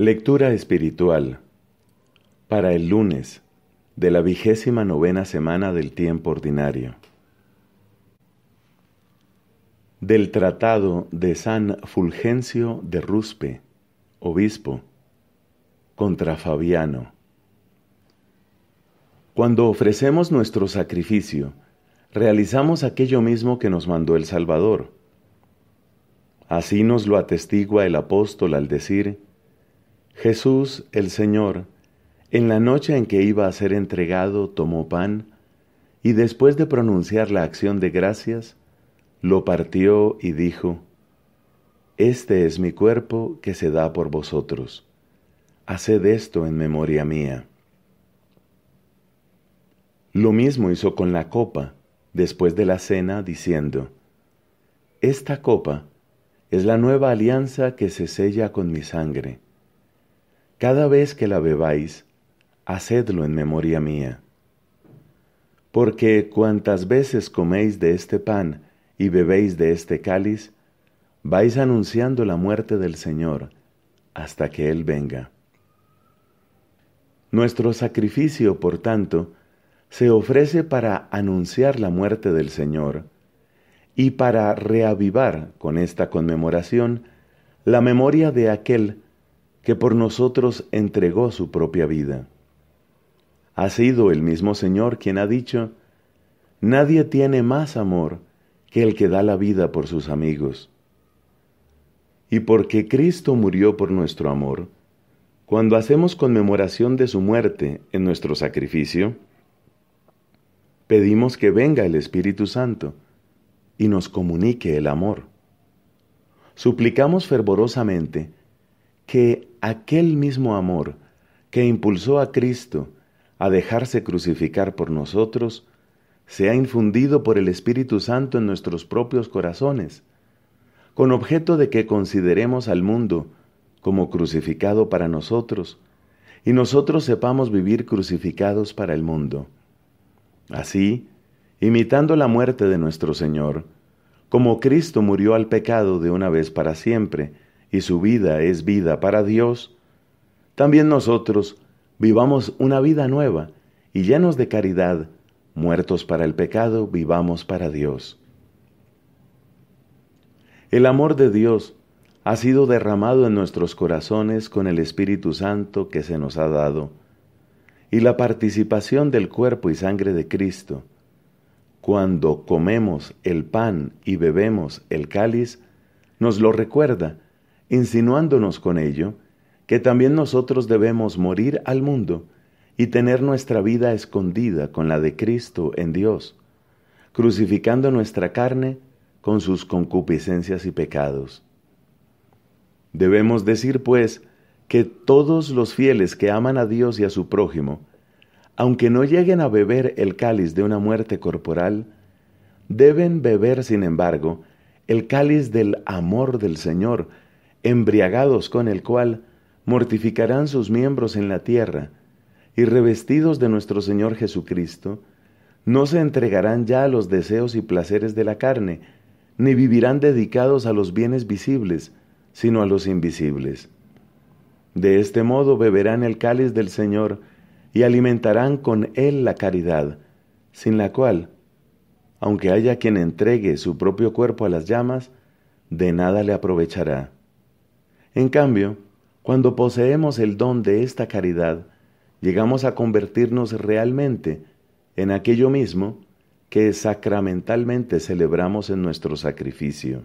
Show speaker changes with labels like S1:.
S1: Lectura espiritual para el lunes de la vigésima novena semana del tiempo ordinario. Del Tratado de San Fulgencio de Ruspe, obispo, contra Fabiano. Cuando ofrecemos nuestro sacrificio, realizamos aquello mismo que nos mandó el Salvador. Así nos lo atestigua el apóstol al decir, Jesús el Señor, en la noche en que iba a ser entregado, tomó pan y después de pronunciar la acción de gracias, lo partió y dijo, Este es mi cuerpo que se da por vosotros. Haced esto en memoria mía. Lo mismo hizo con la copa después de la cena, diciendo, Esta copa es la nueva alianza que se sella con mi sangre cada vez que la bebáis, hacedlo en memoria mía. Porque cuantas veces coméis de este pan y bebéis de este cáliz, vais anunciando la muerte del Señor hasta que Él venga. Nuestro sacrificio, por tanto, se ofrece para anunciar la muerte del Señor y para reavivar con esta conmemoración la memoria de aquel que por nosotros entregó su propia vida. Ha sido el mismo Señor quien ha dicho, Nadie tiene más amor que el que da la vida por sus amigos. Y porque Cristo murió por nuestro amor, cuando hacemos conmemoración de su muerte en nuestro sacrificio, pedimos que venga el Espíritu Santo y nos comunique el amor. Suplicamos fervorosamente que aquel mismo amor que impulsó a Cristo a dejarse crucificar por nosotros, se ha infundido por el Espíritu Santo en nuestros propios corazones, con objeto de que consideremos al mundo como crucificado para nosotros, y nosotros sepamos vivir crucificados para el mundo. Así, imitando la muerte de nuestro Señor, como Cristo murió al pecado de una vez para siempre, y su vida es vida para Dios, también nosotros vivamos una vida nueva y llenos de caridad, muertos para el pecado, vivamos para Dios. El amor de Dios ha sido derramado en nuestros corazones con el Espíritu Santo que se nos ha dado, y la participación del cuerpo y sangre de Cristo. Cuando comemos el pan y bebemos el cáliz, nos lo recuerda insinuándonos con ello que también nosotros debemos morir al mundo y tener nuestra vida escondida con la de Cristo en Dios, crucificando nuestra carne con sus concupiscencias y pecados. Debemos decir, pues, que todos los fieles que aman a Dios y a su prójimo, aunque no lleguen a beber el cáliz de una muerte corporal, deben beber, sin embargo, el cáliz del amor del Señor, embriagados con el cual mortificarán sus miembros en la tierra, y revestidos de nuestro Señor Jesucristo, no se entregarán ya a los deseos y placeres de la carne, ni vivirán dedicados a los bienes visibles, sino a los invisibles. De este modo beberán el cáliz del Señor y alimentarán con él la caridad, sin la cual, aunque haya quien entregue su propio cuerpo a las llamas, de nada le aprovechará. En cambio, cuando poseemos el don de esta caridad, llegamos a convertirnos realmente en aquello mismo que sacramentalmente celebramos en nuestro sacrificio.